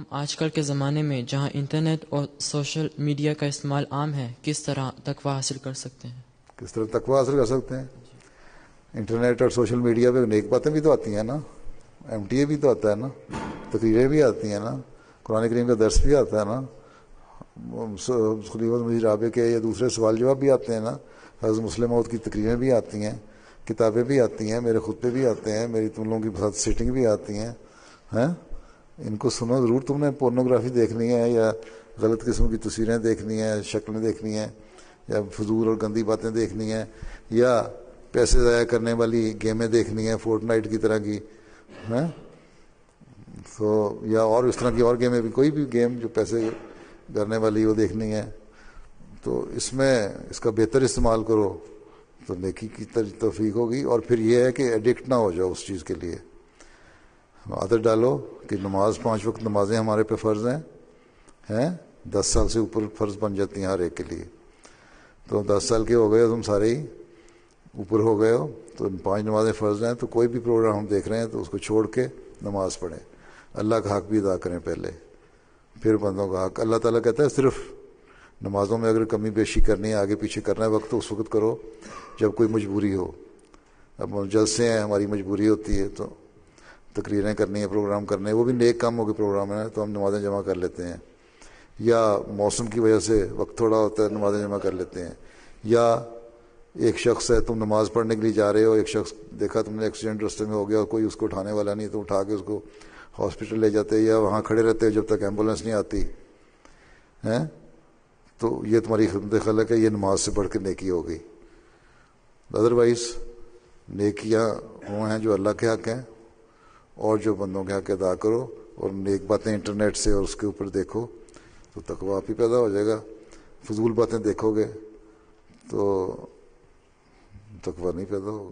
हम आजकल के ज़माने में जहाँ इंटरनेट और सोशल मीडिया का इस्तेमाल आम है किस तरह तकवा हासिल कर सकते हैं किस तरह तकवा हासिल कर सकते हैं इंटरनेट और सोशल मीडिया पे नेक बातें भी तो आती हैं ना एम भी तो आता है ना तकरीरें भी आती हैं ना कुरान करीम का दर्स भी आता है ना खलीफत मजीद राबे के या दूसरे सवाल जवाब भी आते हैं ना हज मुस्लिम मौत की तकरीरें भी आती हैं किताबें भी आती हैं मेरे खुतबे भी आते हैं मेरी तुम लोगों की सीटिंग भी आती हैं हैं इनको सुनो ज़रूर तुमने पोर्नोग्राफी देखनी है या गलत किस्म की तस्वीरें देखनी है शक्लें देखनी है या फजूल और गंदी बातें देखनी है या पैसे ज़ाया करने वाली गेमें देखनी फोर्ट फोर्टनाइट की तरह की हैं तो या और इस तरह की और गेमें भी कोई भी गेम जो पैसे करने वाली वो देखनी है तो इसमें इसका बेहतर इस्तेमाल करो तो नेकी की तफीक होगी और फिर यह है कि एडिक्ट ना हो जाओ उस चीज़ के लिए आदत डालो कि नमाज पांच वक्त नमाजें हमारे पे फ़र्ज़ हैं हैं दस साल से ऊपर फ़र्ज़ बन जाती हैं हर एक के लिए तो दस साल के हो गए तुम सारे ही ऊपर हो गए हो तो पांच नमाजें फ़र्ज़ हैं तो कोई भी प्रोग्राम हम देख रहे हैं तो उसको छोड़ के नमाज पढ़ें अल्लाह का हक भी अदा करें पहले फिर बंदों का हक अल्लाह ताला कहता है सिर्फ नमाज़ों में अगर कमी बेशी करनी है आगे पीछे करना है वक्त तो उस वक्त करो जब कोई मजबूरी हो अब जलसे हैं हमारी मजबूरी होती है तो तकरीरें करनी है प्रोग्राम करने वो भी नेक काम हो गए प्रोग्राम है तो हम नमाजें जमा कर लेते हैं या मौसम की वजह से वक्त थोड़ा होता है नमाजें जमा कर लेते हैं या एक शख्स है तुम नमाज पढ़ने के लिए जा रहे हो एक शख्स देखा तुमने एक्सीडेंट रस्ते में हो गया और कोई उसको उठाने वाला नहीं तो उठा के उसको हॉस्पिटल ले जाते या वहाँ खड़े रहते हो जब तक एम्बुलेंस नहीं आती हैं तो ये तुम्हारी खिदमत खलक है ये नमाज से बढ़ के नेकी हो गई अदरवाइज़ नेकियाँ वो हैं जो अल्लाह के हक हैं और जो बंदों के हक अदा करो और नेक बातें इंटरनेट से और उसके ऊपर देखो तो तकवा आप ही पैदा हो जाएगा फजूल बातें देखोगे तो तकवा नहीं पैदा होगा